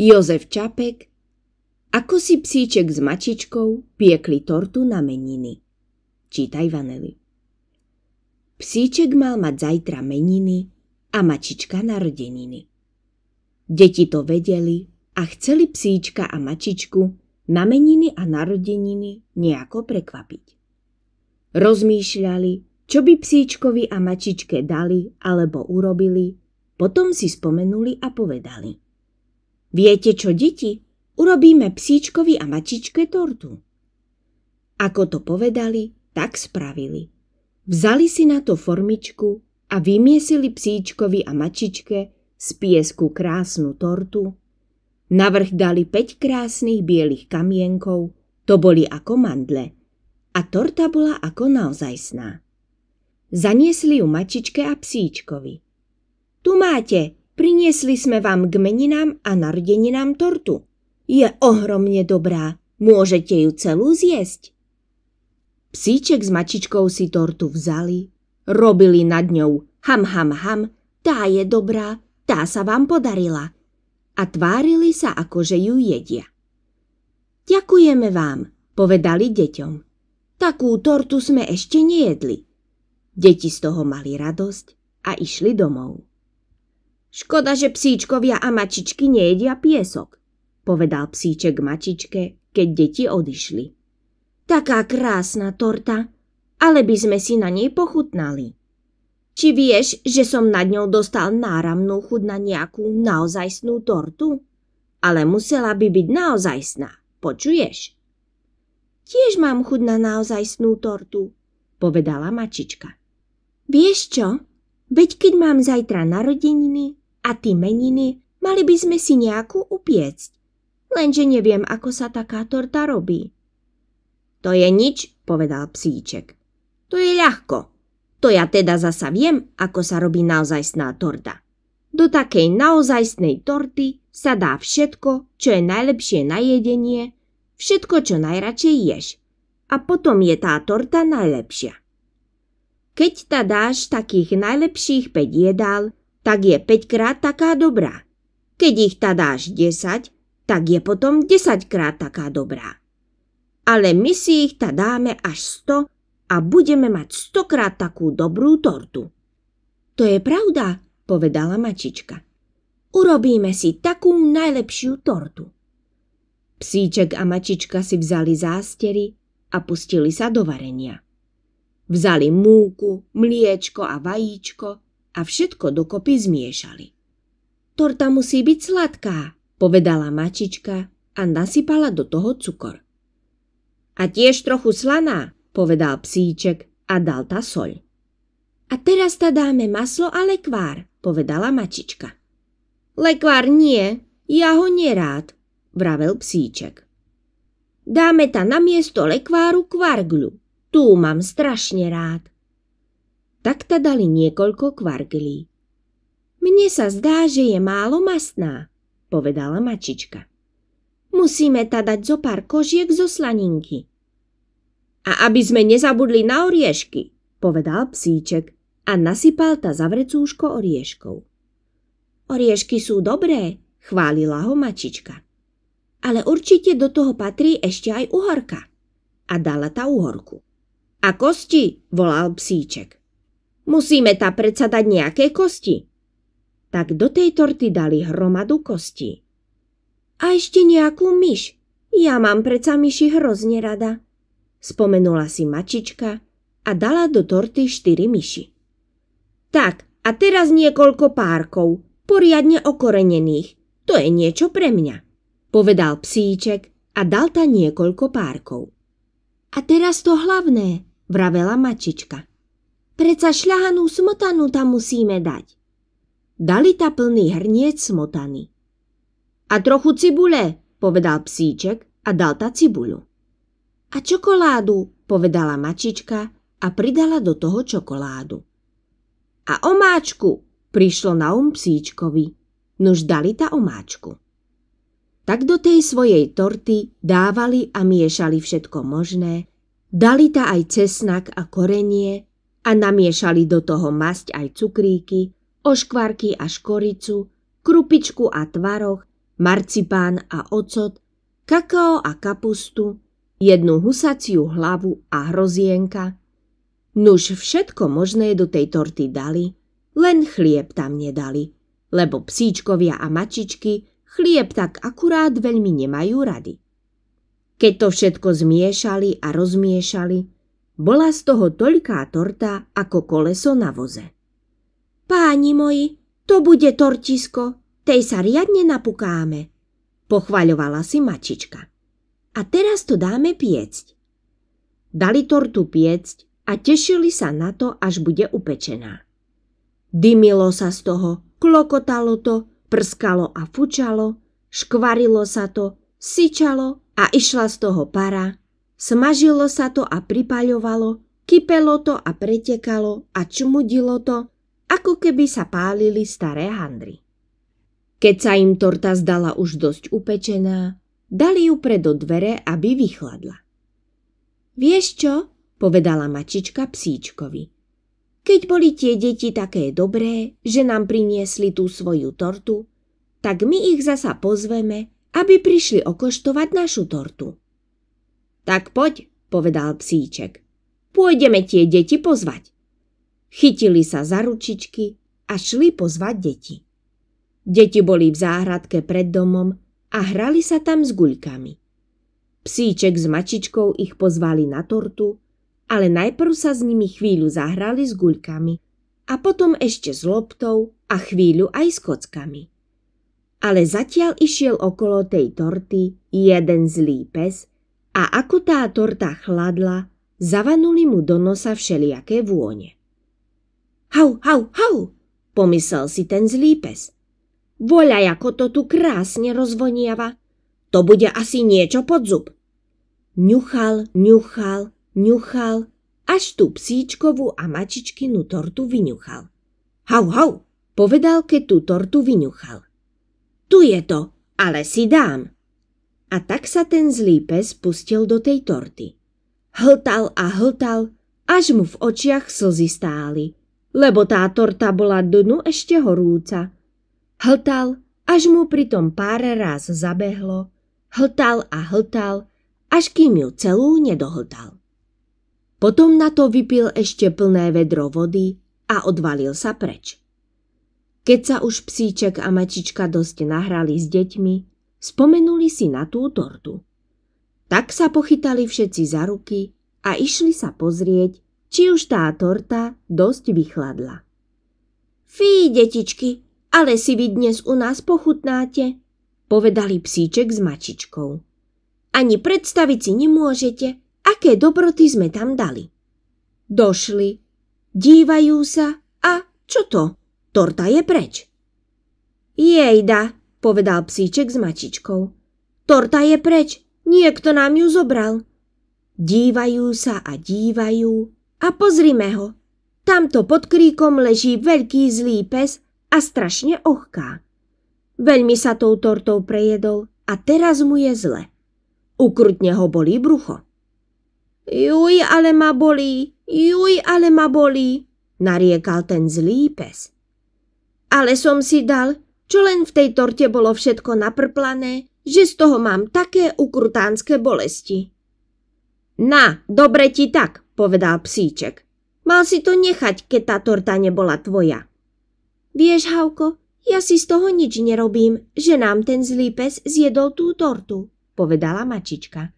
Jozef Čapek, ako si psíček s mačičkou piekli tortu na meniny. Čítaj Vanely. Psíček mal mať zajtra meniny a mačička narodeniny. Deti to vedeli a chceli psíčka a mačičku na meniny a narodeniny nejako prekvapiť. Rozmýšľali, čo by psíčkovi a mačičke dali alebo urobili, potom si spomenuli a povedali – Viete čo, deti? Urobíme psíčkovi a mačičke tortu. Ako to povedali, tak spravili. Vzali si na to formičku a vymiesili psíčkovi a mačičke z piesku krásnu tortu. Navrh dali 5 krásnych bielých kamienkov, to boli ako mandle. A torta bola ako naozajsná. Zaniesli ju mačičke a psíčkovi. Tu máte, Priniesli sme vám k meninám a narodeninám tortu. Je ohromne dobrá, môžete ju celú zjesť. Psíček s mačičkou si tortu vzali, robili nad ňou ham, ham, ham, tá je dobrá, tá sa vám podarila. A tvárili sa, akože ju jedia. Ďakujeme vám, povedali deťom. Takú tortu sme ešte nejedli. Deti z toho mali radosť a išli domov. Škoda, že psíčkovia a mačičky nejedia piesok, povedal psíček mačičke, keď deti odišli. Taká krásna torta, ale by sme si na nej pochutnali. Či vieš, že som nad ňou dostal náramnú chud na nejakú naozajstnú tortu? Ale musela by byť naozajstná, počuješ? Tiež mám chud na naozajstnú tortu, povedala mačička. Vieš čo? Veď keď mám zajtra narodeniny, a ty meniny, mali by sme si nejakú upiecť. Lenže neviem, ako sa taká torta robí. To je nič, povedal psíček. To je ľahko. To ja teda zasa viem, ako sa robí naozajstná torta. Do takej naozajstnej torty sa dá všetko, čo je najlepšie na jedenie, všetko, čo najradšej ješ. A potom je tá torta najlepšia. Keď ta dáš takých najlepších 5 jedál, tak je 5 krát taká dobrá. Keď ich tá dáš 10, tak je potom 10 krát taká dobrá. Ale my si ich tá dáme až 100 a budeme mať 100 krát takú dobrú tortu. To je pravda, povedala mačička. Urobíme si takú najlepšiu tortu. Psíček a mačička si vzali zástery a pustili sa do varenia. Vzali múku, mliečko a vajíčko a všetko dokopy zmiešali. Torta musí byť sladká, povedala mačička a nasypala do toho cukor. A tiež trochu slaná, povedal psíček a dal ta soľ. A teraz ta dáme maslo a lekvár, povedala mačička. Lekvár nie, ja ho nerád, vravel psíček. Dáme ta na miesto lekváru kvargľu. Tu mám strašne rád. Takta dali niekoľko kvarglí. Mne sa zdá, že je málo mastná, povedala mačička. Musíme ta dať zo pár kožiek zo slaninky. A aby sme nezabudli na oriešky, povedal psíček a nasypal ta zavrecúško orieškou. orieškov. Oriešky sú dobré, chválila ho mačička. Ale určite do toho patrí ešte aj uhorka. A dala ta uhorku. A kosti, volal psíček. Musíme tá predsa dať nejaké kosti. Tak do tej torty dali hromadu kosti. A ešte nejakú myš. Ja mám predsa myši hrozne rada. Spomenula si mačička a dala do torty štyri myši. Tak, a teraz niekoľko párkov, poriadne okorenených. To je niečo pre mňa, povedal psíček a dal ta niekoľko párkov. A teraz to hlavné, vravela mačička. Preca šľahanú smotanu tam musíme dať. Dali ta plný hrniec smotany. A trochu cibule, povedal psíček a dal ta cibulu. A čokoládu, povedala mačička a pridala do toho čokoládu. A omáčku, prišlo na um psíčkovi. Nož dali ta omáčku. Tak do tej svojej torty dávali a miešali všetko možné, dali ta aj cesnak a korenie, a namiešali do toho masť aj cukríky, oškvarky a škoricu, krupičku a tvaroch, marcipán a ocot, kakao a kapustu, jednu husaciu hlavu a hrozienka. Nuž všetko možné do tej torty dali, len chlieb tam nedali, lebo psíčkovia a mačičky chlieb tak akurát veľmi nemajú rady. Keď to všetko zmiešali a rozmiešali, bola z toho toľká torta ako koleso na voze. Páni moji, to bude tortisko, tej sa riadne napukáme, pochvaľovala si mačička. A teraz to dáme piecť. Dali tortu piecť a tešili sa na to, až bude upečená. Dymilo sa z toho, klokotalo to, prskalo a fučalo, škvarilo sa to, syčalo a išla z toho para, Smažilo sa to a pripaľovalo, kypelo to a pretekalo a čmudilo to, ako keby sa pálili staré handry. Keď sa im torta zdala už dosť upečená, dali ju pre do dvere, aby vychladla. Vieš čo? povedala mačička psíčkovi. Keď boli tie deti také dobré, že nám priniesli tú svoju tortu, tak my ich zasa pozveme, aby prišli okoštovať našu tortu. Tak poď, povedal psíček. Pôjdeme tie deti pozvať. Chytili sa za ručičky a šli pozvať deti. Deti boli v záhradke pred domom a hrali sa tam s guľkami. Psíček s mačičkou ich pozvali na tortu, ale najprv sa s nimi chvíľu zahrali s guľkami a potom ešte s loptou a chvíľu aj s kockami. Ale zatiaľ išiel okolo tej torty jeden zlý pes a ako tá torta chladla, zavanuli mu do nosa všelijaké vône. Hau, hau, hau, pomyslel si ten zlý pes. Voľa, ako to tu krásne rozvoniava. To bude asi niečo pod zub. Ňuchal, ňuchal, ňuchal, až tú psíčkovú a mačičkinu tortu vyňuchal. Hau, hau, povedal, keď tú tortu vyňuchal. Tu je to, ale si dám. A tak sa ten zlý pes pustil do tej torty. Hltal a hltal, až mu v očiach slzy stáli, lebo tá torta bola dnu ešte horúca. Hltal, až mu pritom pár raz zabehlo, hltal a hltal, až kým ju celú nedohltal. Potom na to vypil ešte plné vedro vody a odvalil sa preč. Keď sa už psíček a mačička dosť nahrali s deťmi, Spomenuli si na tú tortu. Tak sa pochytali všetci za ruky a išli sa pozrieť, či už tá torta dosť vychladla. Fí, detičky, ale si vy dnes u nás pochutnáte, povedali psíček s mačičkou. Ani predstaviť si nemôžete, aké dobroty sme tam dali. Došli, dívajú sa a čo to? Torta je preč. Jejda, povedal psíček s mačičkou. Torta je preč, niekto nám ju zobral. Dívajú sa a dívajú a pozrime ho. Tamto pod kríkom leží veľký zlý pes a strašne ohká. Veľmi sa tou tortou prejedol a teraz mu je zle. Ukrutne ho bolí brucho. Juj, ale ma bolí, juj, ale ma bolí, nariekal ten zlý pes. Ale som si dal, čo len v tej torte bolo všetko naprplané, že z toho mám také ukrutánske bolesti. Na, dobre ti tak, povedal psíček. Mal si to nechať, keď tá torta nebola tvoja. Vieš, Hauko, ja si z toho nič nerobím, že nám ten zlý pes zjedol tú tortu, povedala mačička.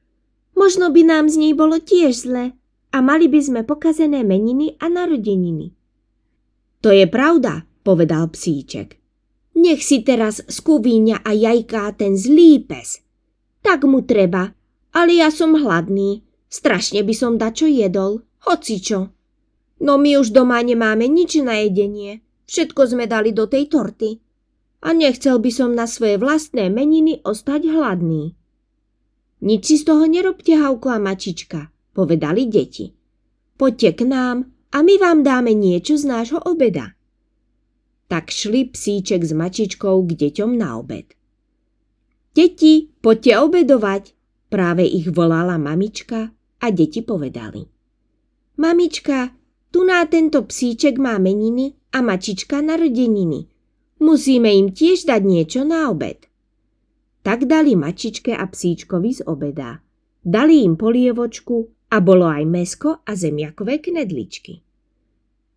Možno by nám z nej bolo tiež zle a mali by sme pokazené meniny a narodeniny. To je pravda, povedal psíček. Nech si teraz skubíňa a jajká ten zlý pes. Tak mu treba, ale ja som hladný. Strašne by som dačo jedol, hocičo. No my už doma nemáme nič na jedenie. Všetko sme dali do tej torty. A nechcel by som na svoje vlastné meniny ostať hladný. Nič si z toho nerobte, Hauko a Mačička, povedali deti. Poďte k nám a my vám dáme niečo z nášho obeda tak šli psíček s mačičkou k deťom na obed. Deti, poďte obedovať, práve ich volala mamička a deti povedali. Mamička, tu na tento psíček má meniny a mačička narodeniny. Musíme im tiež dať niečo na obed. Tak dali mačičke a psíčkovi z obeda. Dali im polievočku a bolo aj mesko a zemiakové knedličky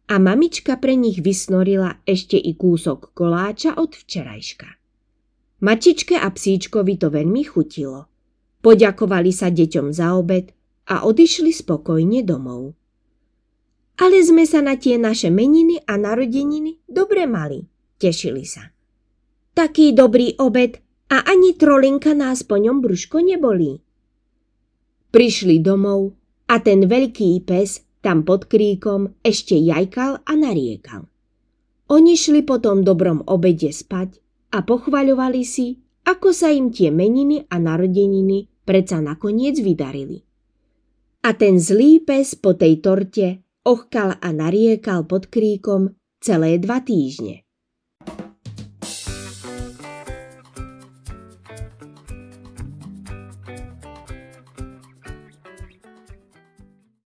a mamička pre nich vysnorila ešte i kúsok koláča od včerajška. Mačičke a psíčkovi to veľmi chutilo. Poďakovali sa deťom za obed a odišli spokojne domov. Ale sme sa na tie naše meniny a narodeniny dobre mali, tešili sa. Taký dobrý obed a ani trolinka nás po ňom brúško nebolí. Prišli domov a ten veľký pes tam pod kríkom ešte jajkal a nariekal. Oni šli po tom dobrom obede spať a pochvaľovali si, ako sa im tie meniny a narodeniny preca nakoniec vydarili. A ten zlý pes po tej torte ochkal a nariekal pod kríkom celé dva týždne.